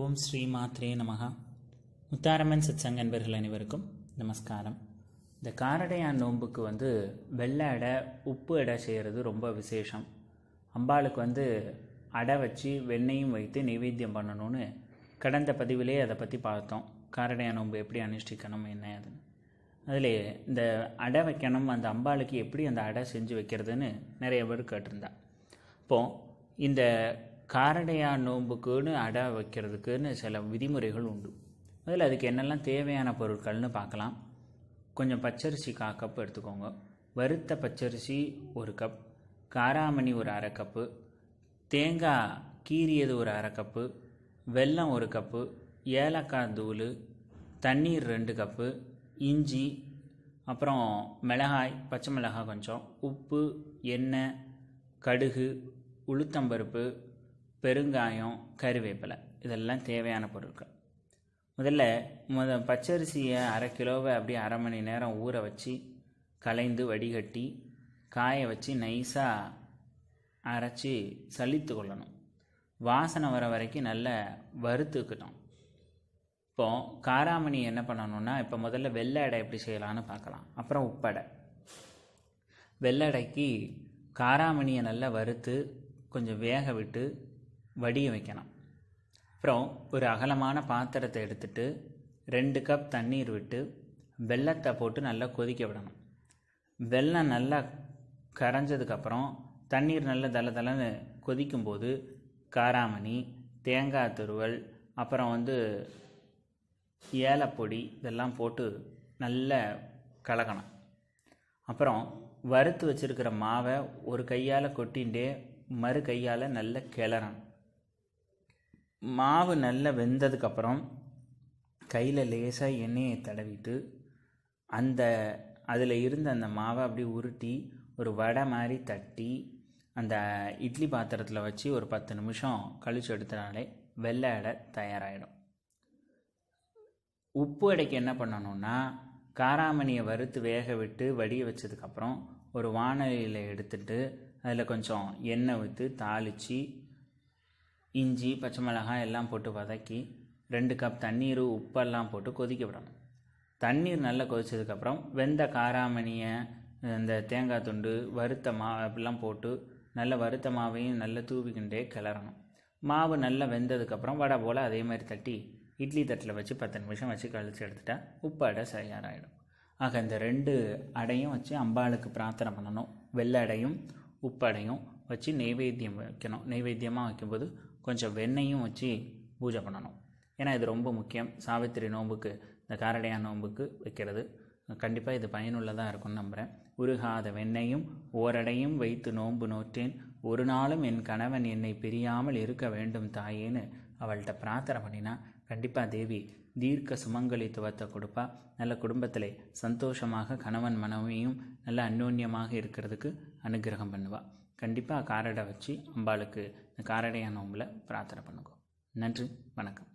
ஓம் ஸ்ரீ மாத்ரே நமகா முத்தாரமன் சத்சங் அன்பர்கள் அனைவருக்கும் நமஸ்காரம் இந்த காரடையான் நோன்புக்கு வந்து வெள்ளை அடை உப்பு அடை செய்கிறது ரொம்ப விசேஷம் அம்பாளுக்கு வந்து அடை வச்சு வெண்ணையும் வைத்து நைவேத்தியம் பண்ணணும்னு கடந்த பதிவிலே அதை பற்றி பார்த்தோம் காரடையான் நோன்பு எப்படி அனுஷ்டிக்கணும் என்ன அது அதில் இந்த அடை வைக்கணும் அந்த அம்பாளுக்கு எப்படி அந்த அடை செஞ்சு வைக்கிறதுன்னு நிறைய பேர் கேட்டிருந்தா இப்போது இந்த காரடையா நோன்புக்குன்னு அடை வைக்கிறதுக்குன்னு சில விதிமுறைகள் உண்டு முதல்ல அதுக்கு என்னெல்லாம் தேவையான பொருட்கள்னு பார்க்கலாம் கொஞ்சம் பச்சரிசி கா கப் எடுத்துக்கோங்க வறுத்த பச்சரிசி ஒரு கப் காராமணி ஒரு அரை கப்பு தேங்காய் கீரியது ஒரு அரை கப்பு வெல்லம் ஒரு கப்பு ஏலக்காய் தூள் தண்ணீர் ரெண்டு கப்பு இஞ்சி அப்புறம் மிளகாய் பச்சை மிளகாய் கொஞ்சம் உப்பு எண்ணெய் கடுகு உளுத்தம்பருப்பு பெருங்காயம் கருவேப்பிலை இதெல்லாம் தேவையான பொருட்கள் முதல்ல முத பச்சரிசியை அரை கிலோவை அப்படியே அரை மணி நேரம் ஊற வச்சு கலைந்து வடிகட்டி காய வச்சு நைஸாக அரைச்சி சலித்து கொள்ளணும் வாசனை வர வரைக்கும் நல்லா வறுத்துக்கிட்டோம் இப்போ காராமணி என்ன பண்ணணும்னா இப்போ முதல்ல வெள்ளை அடை எப்படி செய்யலான்னு பார்க்கலாம் அப்புறம் உப்படை வெள்ளடைக்கு காராமணியை நல்லா வறுத்து கொஞ்சம் வேக விட்டு வடிய வைக்கணும் அப்புறம் ஒரு அகலமான பாத்திரத்தை எடுத்துட்டு ரெண்டு கப் தண்ணீர் விட்டு வெள்ளத்தை போட்டு நல்லா கொதிக்க விடணும் வெள்ளம் நல்லா கரைஞ்சதுக்கப்புறம் தண்ணீர் நல்லா தள தளன்னு கொதிக்கும்போது காராமணி தேங்காய் துருவல் அப்புறம் வந்து ஏலப்பொடி இதெல்லாம் போட்டு நல்ல கலக்கணும் அப்புறம் வறுத்து வச்சுருக்கிற மாவை ஒரு கையால் கொட்டின்ண்டே மறு கையால் நல்லா கிளறணும் மாவு நல்லா வெந்ததுக்கப்புறம் கையில் லேசாக எண்ணெயை தடவிட்டு அந்த அதில் இருந்த அந்த மாவை அப்படி உருட்டி ஒரு வடை மாதிரி தட்டி அந்த இட்லி பாத்திரத்தில் வச்சு ஒரு பத்து நிமிஷம் கழிச்சு எடுத்தனாலே வெள்ளை அடை தயாராகிடும் உப்பு அடைக்கு என்ன பண்ணணும்னா காராமணியை வறுத்து வேக விட்டு வடிய வச்சதுக்கப்புறம் ஒரு வானலியில் எடுத்துட்டு அதில் கொஞ்சம் எண்ணெய் ஊற்று தாளித்து இஞ்சி பச்சை மிளகாய் எல்லாம் போட்டு வதக்கி ரெண்டு கப் தண்ணீர் உப்பெல்லாம் போட்டு கொதிக்க விடணும் தண்ணீர் நல்லா கொதிச்சதுக்கப்புறம் வெந்த காராமணியை இந்த தேங்காய் துண்டு வறுத்த மாவுலாம் அப்படிலாம் போட்டு நல்ல வறுத்த மாவையும் நல்லா தூவிக்கிண்டே கிளறணும் மாவு நல்லா வெந்ததுக்கப்புறம் வடை போல் அதே மாதிரி தட்டி இட்லி தட்டில் வச்சு பத்து நிமிஷம் வச்சு கழிச்சு எடுத்துட்டா உப்பு அடை தயாராகிடும் ஆக இந்த ரெண்டு அடையும் வச்சு அம்பாளுக்கு பிரார்த்தனை பண்ணணும் வெள்ளை அடையும் வச்சு நெய்வேத்தியம் வைக்கணும் நெய்வேத்தியமாக வைக்கும்போது கொஞ்சம் வெண்ணையும் வச்சு பூஜை பண்ணணும் ஏன்னா இது ரொம்ப முக்கியம் சாவித்திரி நோம்புக்கு இந்த காரடையா நோம்புக்கு வைக்கிறது கண்டிப்பாக இது பயனுள்ளதாக இருக்கும்னு நம்புகிறேன் உருகாத வெண்ணையும் ஓரடையும் வைத்து நோன்பு நோற்றேன் ஒரு நாளும் என் கணவன் என்னை பிரியாமல் இருக்க வேண்டும் தாயேன்னு அவள்கிட்ட பிரார்த்தனை பண்ணினா கண்டிப்பாக தேவி தீர்க்க சுமங்கலித்துவத்தை கொடுப்பா நல்ல குடும்பத்தில் சந்தோஷமாக கணவன் மனைவியும் நல்ல அந்யோன்யமாக இருக்கிறதுக்கு அனுகிரகம் பண்ணுவாள் கண்டிப்பாக காரடை வச்சு அம்பாளுக்கு இந்த காரடையானவங்களை பிரார்த்தனை பண்ணுங்க நன்றி வணக்கம்